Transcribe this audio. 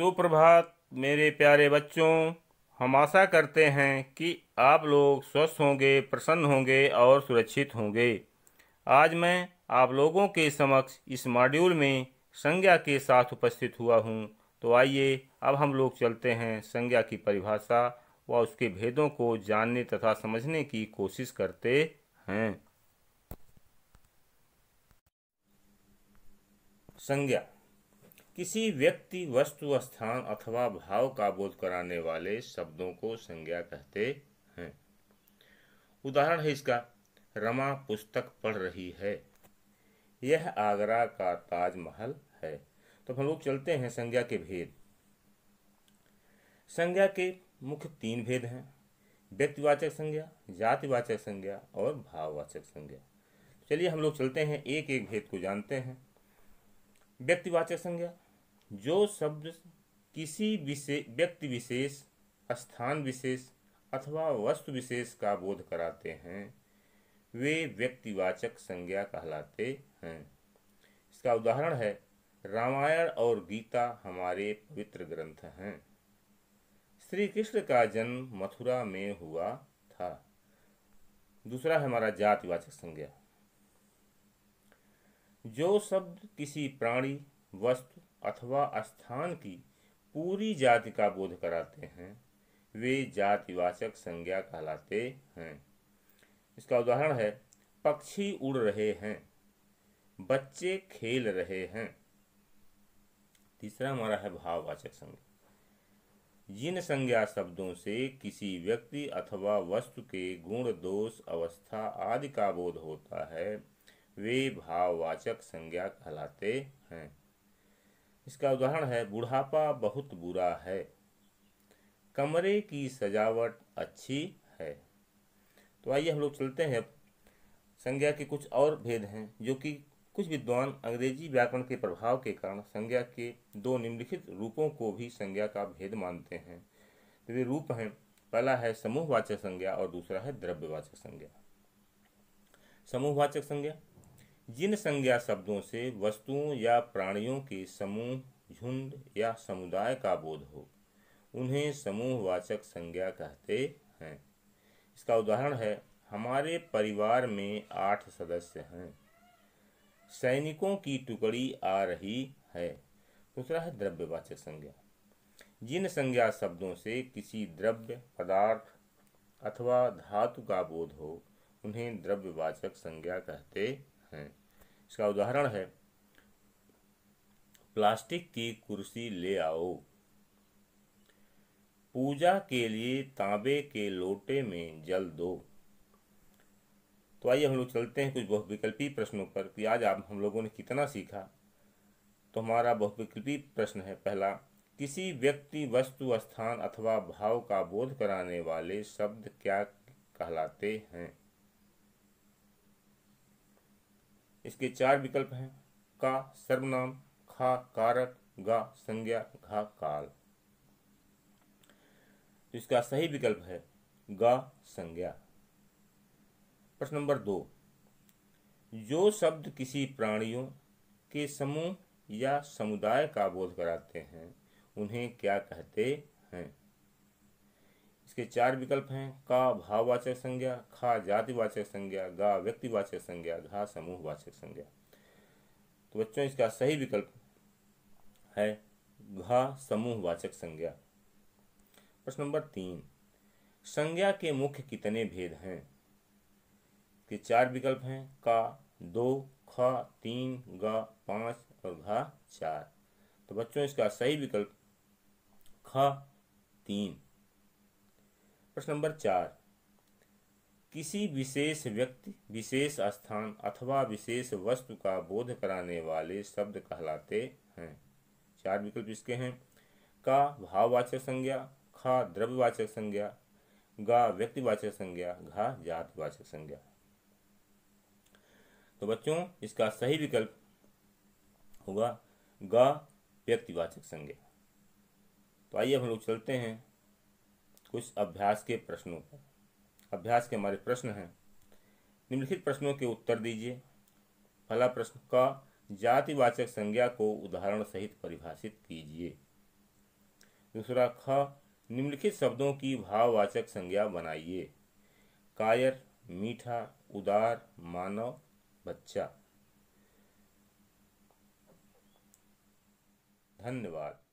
सुप्रभात मेरे प्यारे बच्चों हम आशा करते हैं कि आप लोग स्वस्थ होंगे प्रसन्न होंगे और सुरक्षित होंगे आज मैं आप लोगों के समक्ष इस मॉड्यूल में संज्ञा के साथ उपस्थित हुआ हूँ तो आइए अब हम लोग चलते हैं संज्ञा की परिभाषा व उसके भेदों को जानने तथा समझने की कोशिश करते हैं संज्ञा किसी व्यक्ति वस्तु स्थान अथवा भाव का बोध कराने वाले शब्दों को संज्ञा कहते हैं उदाहरण है इसका रमा पुस्तक पढ़ रही है यह आगरा का ताजमहल है तो हम लोग चलते हैं संज्ञा के भेद संज्ञा के मुख्य तीन भेद हैं व्यक्तिवाचक संज्ञा जातिवाचक संज्ञा और भाववाचक संज्ञा चलिए हम लोग चलते हैं एक एक भेद को जानते हैं व्यक्तिवाचक संज्ञा जो शब्द किसी विशेष व्यक्ति विशेष स्थान विशेष अथवा वस्तु विशेष का बोध कराते हैं वे व्यक्तिवाचक संज्ञा कहलाते हैं इसका उदाहरण है रामायण और गीता हमारे पवित्र ग्रंथ हैं श्री कृष्ण का जन्म मथुरा में हुआ था दूसरा है हमारा जातिवाचक संज्ञा जो शब्द किसी प्राणी वस्तु अथवा स्थान की पूरी जाति का बोध कराते हैं वे जातिवाचक संज्ञा कहलाते हैं इसका उदाहरण है पक्षी उड़ रहे हैं बच्चे खेल रहे हैं तीसरा हमारा है भाववाचक संज्ञा जिन संज्ञा शब्दों से किसी व्यक्ति अथवा वस्तु के गुण दोष अवस्था आदि का बोध होता है वे भाववाचक संज्ञा कहलाते हैं इसका उदाहरण है बुढ़ापा बहुत बुरा है कमरे की सजावट अच्छी है तो आइए हम लोग चलते हैं संज्ञा के कुछ और भेद हैं जो कि कुछ विद्वान अंग्रेजी व्याकरण के प्रभाव के कारण संज्ञा के दो निम्नलिखित रूपों को भी संज्ञा का भेद मानते हैं तो वे रूप हैं पहला है समूहवाचक संज्ञा और दूसरा है द्रव्यवाचक संज्ञा समूहवाचक संज्ञा जिन संज्ञा शब्दों से वस्तुओं या प्राणियों के समूह झुंड या समुदाय का बोध हो उन्हें समूहवाचक संज्ञा कहते हैं इसका उदाहरण है हमारे परिवार में आठ सदस्य हैं सैनिकों की टुकड़ी आ रही है दूसरा है द्रव्यवाचक संज्ञा जिन संज्ञा शब्दों से किसी द्रव्य पदार्थ अथवा धातु का बोध हो उन्हें द्रव्यवाचक संज्ञा कहते हैं इसका उदाहरण है प्लास्टिक की कुर्सी ले आओ पूजा के लिए तांबे के लोटे में जल दो तो आइए हम लोग चलते हैं कुछ बहुविकल्पी प्रश्नों पर कि आज आप हम लोगों ने कितना सीखा तो हमारा बहुविकल्पी प्रश्न है पहला किसी व्यक्ति वस्तु स्थान अथवा भाव का बोध कराने वाले शब्द क्या कहलाते हैं इसके चार विकल्प हैं का सर्वनाम खा कारक गा संज्ञा घा काल तो इसका सही विकल्प है गा संज्ञा प्रश्न नंबर दो जो शब्द किसी प्राणियों के समूह या समुदाय का बोध कराते हैं उन्हें क्या कहते हैं इसके चार विकल्प हैं का भाववाचक संज्ञा खा जातिवाचक संज्ञा गा व्यक्तिवाचक संज्ञा घा समूहवाचक संज्ञा तो बच्चों इसका सही विकल्प है घा समूहवाचक संज्ञा प्रश्न नंबर तीन संज्ञा के मुख्य कितने भेद हैं के चार विकल्प हैं का दो ख तीन ग पाँच और घा चार तो बच्चों इसका सही विकल्प ख तीन प्रश्न नंबर चार किसी विशेष व्यक्ति विशेष स्थान अथवा विशेष वस्तु का बोध कराने वाले शब्द कहलाते हैं चार विकल्प इसके हैं का भाववाचक संज्ञा खा द्रव्यवाचक संज्ञा गा व्यक्तिवाचक संज्ञा घा जातवाचक संज्ञा तो बच्चों इसका सही विकल्प होगा गा व्यक्तिवाचक संज्ञा तो आइए हम लोग चलते हैं कुछ अभ्यास के प्रश्नों पर अभ्यास के हमारे प्रश्न हैं निम्नलिखित प्रश्नों के उत्तर दीजिए फला प्रश्न का जातिवाचक संज्ञा को उदाहरण सहित परिभाषित कीजिए दूसरा ख निम्नलिखित शब्दों की भाववाचक संज्ञा बनाइए कायर मीठा उदार मानव बच्चा धन्यवाद